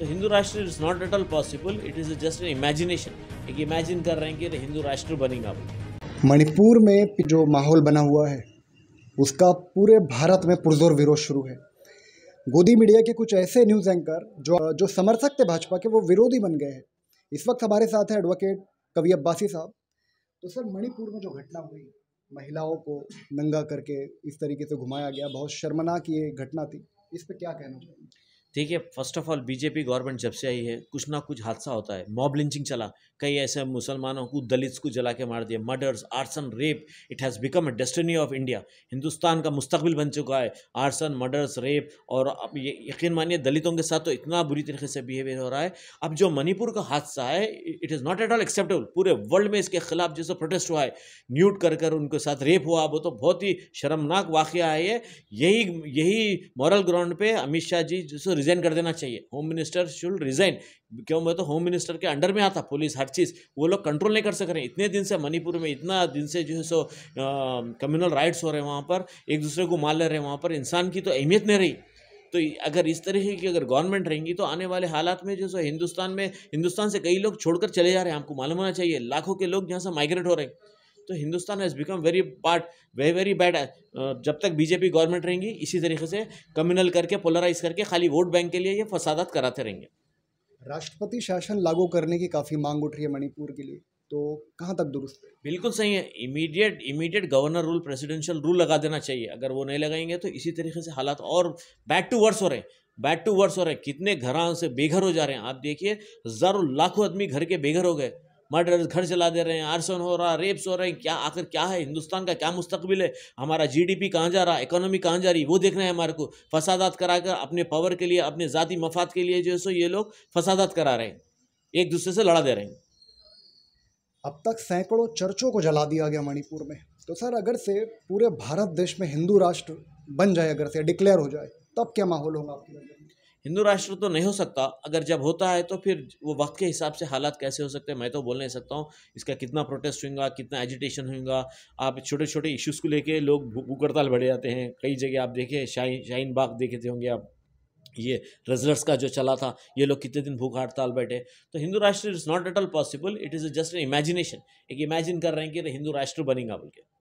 तो हिंदू राष्ट्र is not at all possible it is just an imagination एक imagine कर रहे हैं कि हिंदू राष्ट्र बनेगा मणिपुर में जो माहौल बना हुआ है उसका पूरे भारत में पुरजोर विरोध शुरू है गोदी मीडिया के कुछ ऐसे न्यूज़ एंकर जो जो समर्थक थे भाजपा के वो विरोधी बन गए हैं इस वक्त हमारे साथ हैं एडवोकेट कवि अब्बासी साहब तो सर मणिपुर में जो घटना हुई महिलाओं को नंगा करके इस तरीके से घुमाया गया बहुत शर्मनाक ये घटना थी इस पर क्या कहना चाहिए ठीक है first of all BJP government जब से आई है कुछ ना कुछ हादसा होता है मॉब लिंचिंग चला कई ऐसे मुसलमानों को दलित्स को जला के मार दिया murders arson rape it has become a destiny of India Hindustan का मुस्तबिल बन चुका है आर्सन मर्डर्स रेप और अब ये यकीन मानिए दलितों के साथ तो इतना बुरी तरीके से बिहेवियर हो रहा है अब जो मणिपुर का हादसा है it is not at all acceptable पूरे वर्ल्ड में इसके खिलाफ जैसे प्रोटेस्ट हुआ है न्यूट कर कर उनके साथ रेप हुआ वो तो बहुत ही शर्मनाक वाक़ है ये यही यही मॉरल ग्राउंड पर अमित शाह जी जैसे रिजाइन कर देना चाहिए होम मिनिस्टर शुड रिजाइन क्यों बोलते तो होम मिनिस्टर के अंडर में आता पुलिस हर चीज़ वो लोग कंट्रोल नहीं कर सक रहे इतने दिन से मणिपुर में इतना दिन से जो है सो कम्युनल राइट्स हो रहे हैं वहाँ पर एक दूसरे को मार ले रहे हैं वहाँ पर इंसान की तो अहमियत नहीं रही तो अगर इस तरह की अगर गवर्नमेंट रहेंगी तो आने वाले हालात में जो सो हिंदुस्तान में हिंदुस्तान से कई लोग छोड़कर चले जा रहे हैं आपको मालूम होना चाहिए लाखों के लोग यहाँ से माइग्रेट हो रहे हैं तो Hindustan has become very part very very bad जब तक बीजेपी गवर्नमेंट रहेंगी इसी तरीके से कम्युनल करके पोलराइज करके खाली वोट बैंक के लिए ये फसादत कराते रहेंगे राष्ट्रपति शासन लागू करने की काफ़ी मांग उठ रही है मणिपुर के लिए तो कहाँ तक दुरुस्त है बिल्कुल सही है immediate immediate governor rule presidential rule लगा देना चाहिए अगर वो नहीं लगाएंगे तो इसी तरीके से हालात और बैड टू वर्स हो रहे हैं बैड टू वर्स हो रहे हैं कितने घरों से बेघर हो जा रहे हैं आप देखिए हज़ारों लाखों आदमी घर के बेघर हो गए मर्डर घर चला दे रहे हैं आरसन हो रहा है रेप्स हो रहे हैं क्या आखिर क्या है हिंदुस्तान का क्या मुस्तबिल है हमारा जी डी पी कहाँ जा रहा है इकोनॉमी कहाँ जा रही है वो देखना है हमारे को फसादात करा कर अपने पावर के लिए अपने ज़ाती मफाद के लिए जो है सो ये लोग फसादात करा रहे हैं एक दूसरे से लड़ा दे रहे हैं अब तक सैकड़ों चर्चों को जला दिया गया मणिपुर में तो सर अगर से पूरे भारत देश में हिंदू राष्ट्र बन जाए अगर से डिक्लेयर हो जाए तब क्या माहौल होगा आपकी हिंदू राष्ट्र तो नहीं हो सकता अगर जब होता है तो फिर वो वक्त के हिसाब से हालात कैसे हो सकते हैं मैं तो बोल नहीं सकता हूँ इसका कितना प्रोटेस्ट होगा कितना एजिटेशन होगा आप छोटे छोटे इश्यूज़ को लेके लोग भूख हड़ताल बढ़े जाते हैं कई जगह आप देखें शाहीन शाहीन बाग देखे होंगे आप ये रेजलर्स का जो चला था ये लोग कितने दिन भूख हड़ताल बैठे तो हिंदू राष्ट्र is not at all possible it is just an imagination एक इमेजिन कर रहे हैं कि हिंदू राष्ट्र बनेगा बोल के